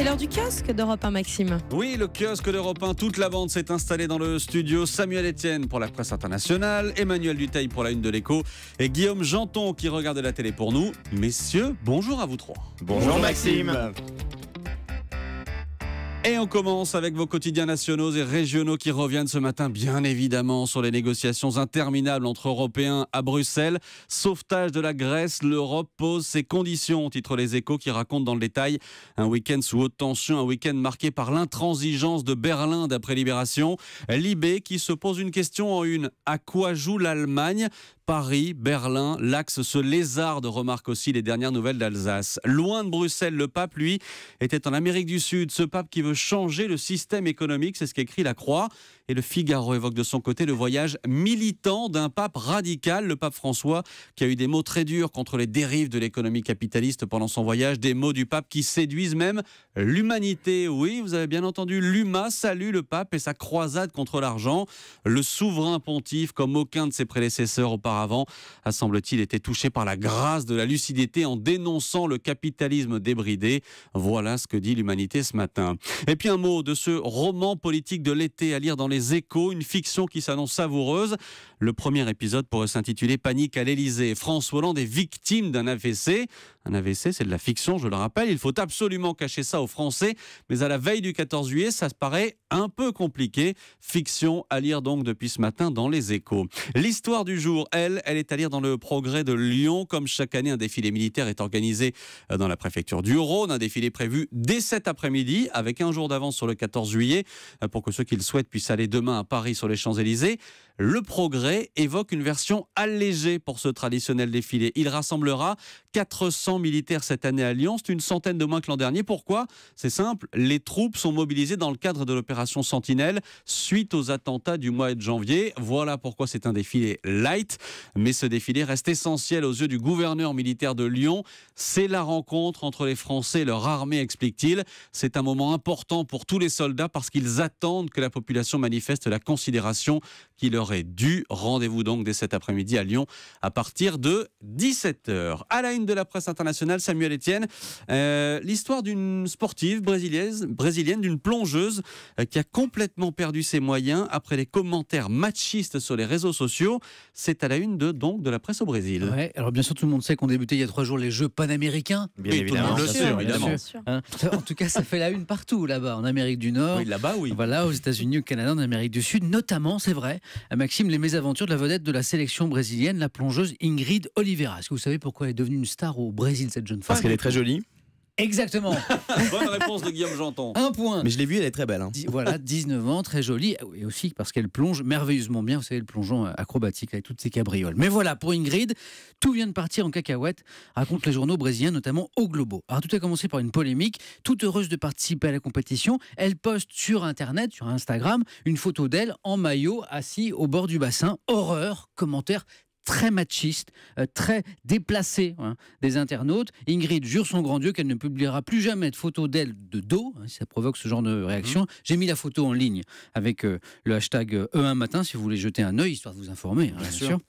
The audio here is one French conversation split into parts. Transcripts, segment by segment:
C'est l'heure du kiosque d'Europe 1, Maxime. Oui, le kiosque d'Europe 1. Toute la bande s'est installée dans le studio. Samuel Etienne pour la presse internationale, Emmanuel Duteil pour la une de l'écho et Guillaume Janton qui regarde la télé pour nous. Messieurs, bonjour à vous trois. Bonjour, Maxime. Et on commence avec vos quotidiens nationaux et régionaux qui reviennent ce matin, bien évidemment, sur les négociations interminables entre Européens à Bruxelles. Sauvetage de la Grèce, l'Europe pose ses conditions, titre Les Échos qui racontent dans le détail un week-end sous haute tension, un week-end marqué par l'intransigeance de Berlin d'après Libération. Libé qui se pose une question en une. À quoi joue l'Allemagne Paris, Berlin, l'axe se lézarde, remarque aussi les dernières nouvelles d'Alsace. Loin de Bruxelles, le pape, lui, était en Amérique du Sud. Ce pape qui veut changer le système économique, c'est ce qu'écrit la Croix. Et le Figaro évoque de son côté le voyage militant d'un pape radical, le pape François, qui a eu des mots très durs contre les dérives de l'économie capitaliste pendant son voyage, des mots du pape qui séduisent même l'humanité. Oui, vous avez bien entendu, l'UMA salue le pape et sa croisade contre l'argent. Le souverain pontife, comme aucun de ses prédécesseurs auparavant, a semble-t-il été touché par la grâce de la lucidité en dénonçant le capitalisme débridé. Voilà ce que dit l'humanité ce matin. Et puis un mot de ce roman politique de l'été à lire dans les échos, une fiction qui s'annonce savoureuse. Le premier épisode pourrait s'intituler Panique à l'Elysée. François Hollande est victime d'un AVC. Un AVC, c'est de la fiction, je le rappelle. Il faut absolument cacher ça aux Français. Mais à la veille du 14 juillet, ça se paraît un peu compliqué. Fiction à lire donc depuis ce matin dans les échos. L'histoire du jour, elle, elle est à lire dans le progrès de Lyon. Comme chaque année, un défilé militaire est organisé euh, dans la préfecture du Rhône. Un défilé prévu dès cet après-midi, avec un jour d'avance sur le 14 juillet, euh, pour que ceux qui le souhaitent puissent aller demain à Paris sur les Champs-Élysées. Le Progrès évoque une version allégée pour ce traditionnel défilé. Il rassemblera 400 militaires cette année à Lyon, c'est une centaine de moins que l'an dernier. Pourquoi C'est simple, les troupes sont mobilisées dans le cadre de l'opération Sentinelle suite aux attentats du mois de janvier. Voilà pourquoi c'est un défilé light, mais ce défilé reste essentiel aux yeux du gouverneur militaire de Lyon. C'est la rencontre entre les Français et leur armée, explique-t-il. C'est un moment important pour tous les soldats parce qu'ils attendent que la population manifeste la considération qui leur du Rendez-vous donc dès cet après-midi à Lyon à partir de 17h. À la une de la presse internationale, Samuel Etienne, euh, l'histoire d'une sportive brésilienne, brésilienne d'une plongeuse euh, qui a complètement perdu ses moyens après les commentaires machistes sur les réseaux sociaux. C'est à la une de, donc, de la presse au Brésil. alors bien sûr, tout le monde sait qu'on débutait il y a trois jours les Jeux panaméricains. Bien évidemment. Bien sûr. Hein, en tout cas, ça fait la une partout là-bas, en Amérique du Nord. là-bas, oui. Voilà, aux États-Unis, au Canada, en Amérique du Sud, notamment, c'est vrai. Maxime, les mésaventures de la vedette de la sélection brésilienne, la plongeuse Ingrid Oliveira. Est-ce que vous savez pourquoi elle est devenue une star au Brésil, cette jeune femme Parce qu'elle est très jolie. Exactement. Bonne réponse de Guillaume Janton. Un point. Mais je l'ai vue, elle est très belle. Hein. Voilà, 19 ans, très jolie, et ah aussi parce qu'elle plonge merveilleusement bien, vous savez, le plongeon euh, acrobatique avec toutes ses cabrioles. Mais voilà, pour Ingrid, tout vient de partir en cacahuète, racontent les journaux brésiliens, notamment au Globo. Alors tout a commencé par une polémique, toute heureuse de participer à la compétition, elle poste sur Internet, sur Instagram, une photo d'elle en maillot, assise au bord du bassin. Horreur, commentaire très machiste, euh, très déplacé hein, des internautes. Ingrid jure son grand Dieu qu'elle ne publiera plus jamais de photos d'elle de dos. Hein, si ça provoque ce genre de mhm. réaction. J'ai mis la photo en ligne avec euh, le hashtag E1 euh, e Matin si vous voulez jeter un œil, histoire de vous informer, hein, bien, sûr.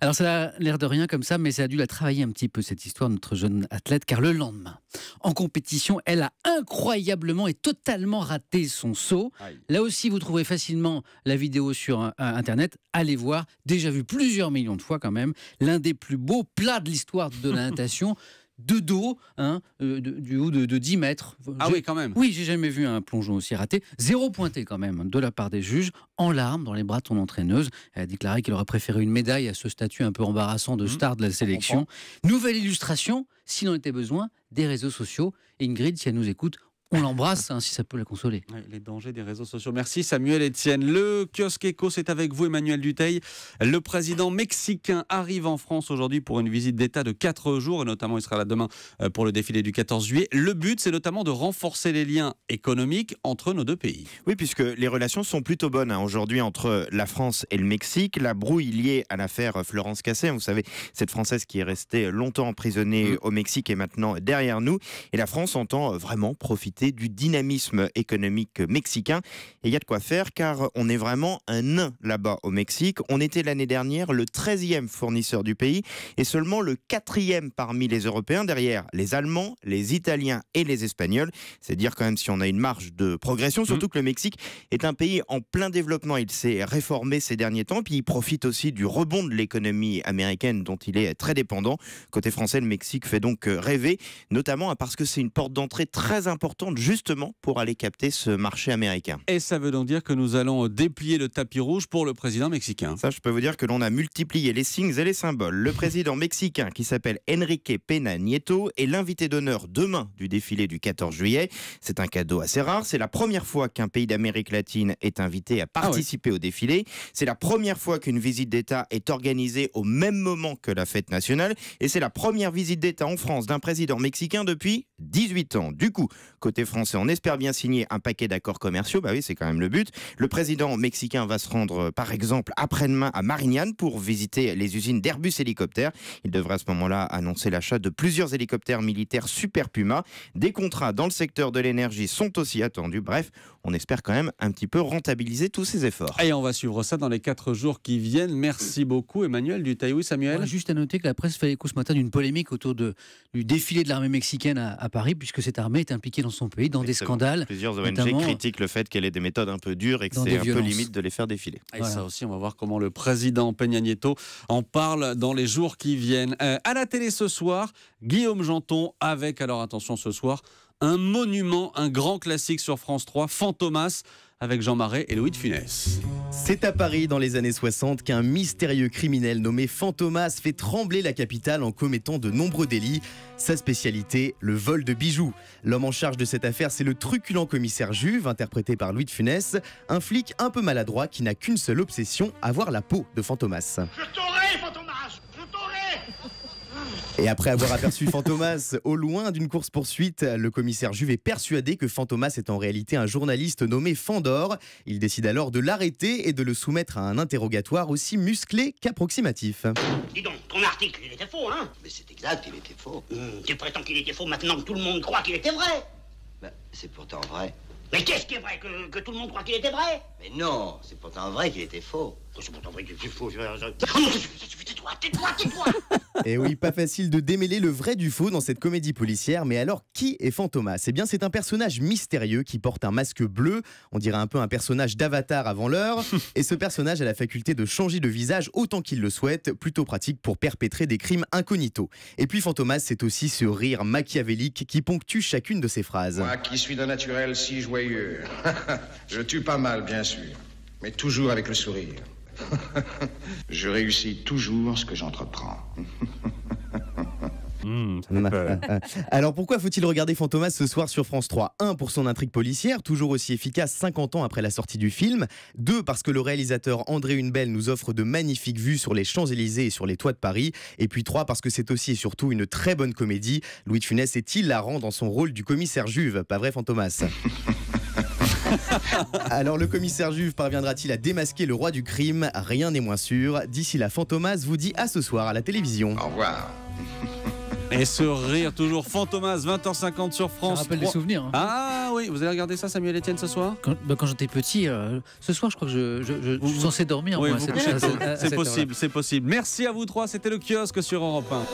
Alors ça a l'air de rien comme ça, mais ça a dû la travailler un petit peu cette histoire, notre jeune athlète, car le lendemain, en compétition, elle a incroyablement et totalement raté son saut. Là aussi, vous trouverez facilement la vidéo sur euh, euh, Internet. Allez voir, déjà vu plusieurs millions de fois quand même, l'un des plus beaux plats de l'histoire de la natation. de dos, hein, euh, du haut de, de 10 mètres. Ah oui, quand même. Oui, j'ai jamais vu un plongeon aussi raté. Zéro pointé quand même de la part des juges, en larmes, dans les bras de ton entraîneuse. Elle a déclaré qu'il aurait préféré une médaille à ce statut un peu embarrassant de mmh. star de la sélection. Nouvelle illustration, s'il en était besoin, des réseaux sociaux. Ingrid, si elle nous écoute, on l'embrasse hein, si ça peut la consoler. les dangers des réseaux sociaux. Merci Samuel Etienne. Le kiosque éco, c'est avec vous Emmanuel Duteil. Le président mexicain arrive en France aujourd'hui pour une visite d'État de 4 jours et notamment il sera là demain euh, pour le défilé du 14 juillet. Le but, c'est notamment de renforcer les liens économiques entre nos deux pays. Oui, puisque les relations sont plutôt bonnes hein, aujourd'hui entre la France et le Mexique. La brouille liée à l'affaire Florence Cassé, hein, vous savez, cette Française qui est restée longtemps emprisonnée mm. au Mexique est maintenant derrière nous. Et la France entend vraiment profiter du dynamisme économique mexicain. Et il y a de quoi faire car on est vraiment un nain là-bas au Mexique. On était l'année dernière le 13e fournisseur du pays et seulement le 4e parmi les Européens derrière les Allemands, les Italiens et les Espagnols. C'est dire quand même si on a une marge de progression, surtout mm. que le Mexique est un pays en plein développement. Il s'est réformé ces derniers temps, puis il profite aussi du rebond de l'économie américaine dont il est très dépendant. Côté français, le Mexique fait donc rêver, notamment parce que c'est une porte d'entrée très importante justement pour aller capter ce marché américain. Et ça veut donc dire que nous allons déplier le tapis rouge pour le président mexicain. Ça, je peux vous dire que l'on a multiplié les signes et les symboles. Le président mexicain, qui s'appelle Enrique Pena Nieto, est l'invité d'honneur demain du défilé du 14 juillet. C'est un cadeau assez rare. C'est la première fois qu'un pays d'Amérique latine est invité à ah participer au défilé. C'est la première fois qu'une visite d'État est organisée au même moment que la fête nationale. Et c'est la première visite d'État en France d'un président mexicain depuis 18 ans. Du coup, côté français, on espère bien signer un paquet d'accords commerciaux. Bah oui, c'est quand même le but. Le président mexicain va se rendre, euh, par exemple, après-demain à Marignane pour visiter les usines d'Airbus Hélicoptères. Il devrait à ce moment-là annoncer l'achat de plusieurs hélicoptères militaires Super Puma. Des contrats dans le secteur de l'énergie sont aussi attendus. Bref, on espère quand même un petit peu rentabiliser tous ces efforts. Et on va suivre ça dans les 4 jours qui viennent. Merci beaucoup, Emmanuel du Samuel. Juste à noter que la presse fait écho ce matin d'une polémique autour de, du défilé de l'armée mexicaine à à Paris, puisque cette armée est impliquée dans son pays, dans des scandales. Plusieurs ONG euh, critiquent le fait qu'elle ait des méthodes un peu dures et que c'est un peu limite de les faire défiler. Et ça aussi, on va voir comment le président Peña Nieto en parle dans les jours qui viennent. Euh, à la télé ce soir, Guillaume Janton avec, alors attention ce soir, un monument, un grand classique sur France 3, Fantomas, avec Jean Marais et Louis de Funès. C'est à Paris dans les années 60 qu'un mystérieux criminel nommé Fantomas fait trembler la capitale en commettant de nombreux délits. Sa spécialité, le vol de bijoux. L'homme en charge de cette affaire, c'est le truculent commissaire Juve, interprété par Louis de Funès, un flic un peu maladroit qui n'a qu'une seule obsession, avoir la peau de Fantomas. Et après avoir aperçu Fantomas au loin d'une course-poursuite, le commissaire Juve est persuadé que Fantomas est en réalité un journaliste nommé Fandor. Il décide alors de l'arrêter et de le soumettre à un interrogatoire aussi musclé qu'approximatif. Dis donc, ton article, il était faux, hein Mais c'est exact, il était faux. Hmm. tu prétends qu'il était faux maintenant que tout le monde croit qu'il était vrai bah, C'est pourtant vrai. Mais qu'est-ce qui est vrai que tout le monde croit qu'il était vrai Mais non, c'est pourtant vrai qu'il était faux. Et eh oui, pas facile de démêler le vrai du faux dans cette comédie policière, mais alors qui est Fantomas Eh bien, c'est un personnage mystérieux qui porte un masque bleu, on dirait un peu un personnage d'avatar avant l'heure, et ce personnage a la faculté de changer de visage autant qu'il le souhaite, plutôt pratique pour perpétrer des crimes incognito. Et puis Fantomas, c'est aussi ce rire machiavélique qui ponctue chacune de ses phrases. Moi qui suis d'un naturel si joyeux, je tue pas mal, bien sûr, mais toujours avec le sourire. Je réussis toujours ce que j'entreprends. Hmm, euh, alors pourquoi faut-il regarder Fantomas ce soir sur France 3 1 pour son intrigue policière, toujours aussi efficace 50 ans après la sortie du film. 2 parce que le réalisateur André Hunebelle nous offre de magnifiques vues sur les Champs-Élysées et sur les toits de Paris. Et puis 3 parce que c'est aussi et surtout une très bonne comédie. Louis de Funès est hilarant dans son rôle du commissaire Juve, pas vrai Fantomas Alors, le commissaire juve parviendra-t-il à démasquer le roi du crime Rien n'est moins sûr. D'ici là, Fantomas vous dit à ce soir à la télévision. Au revoir. Et ce rire toujours Fantomas, 20h50 sur France. Ça rappelle des souvenirs. Hein. Ah oui, vous avez regardé ça, Samuel Etienne, ce soir bah, Quand, j'étais petit, euh, ce soir, je crois que je, vous, suis dormir. Oui, c'est possible, c'est possible. Merci à vous trois, c'était le kiosque sur Europe 1.